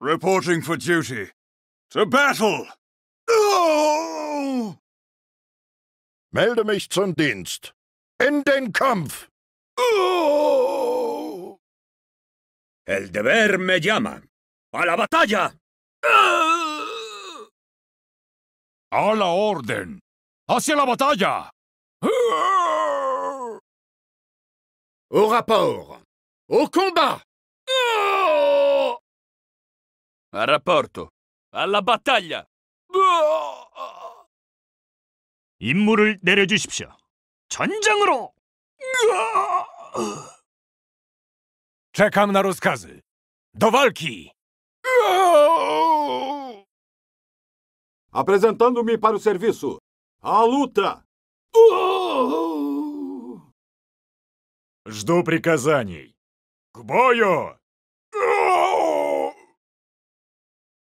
Reporting for duty. To battle! No! Melde mich zum Dienst. In den Kampf! Oh! El deber me llama. A la batalla! A la orden! Hacia la batalla! Au rapport! Au combat! A rapporto! Alla battaglia! 임무를 내려주십시오. 전장으로! Czekam na rozkazy. Do walki! Apresentando-me para o serviço. A luta! Жду приказаний. К бою!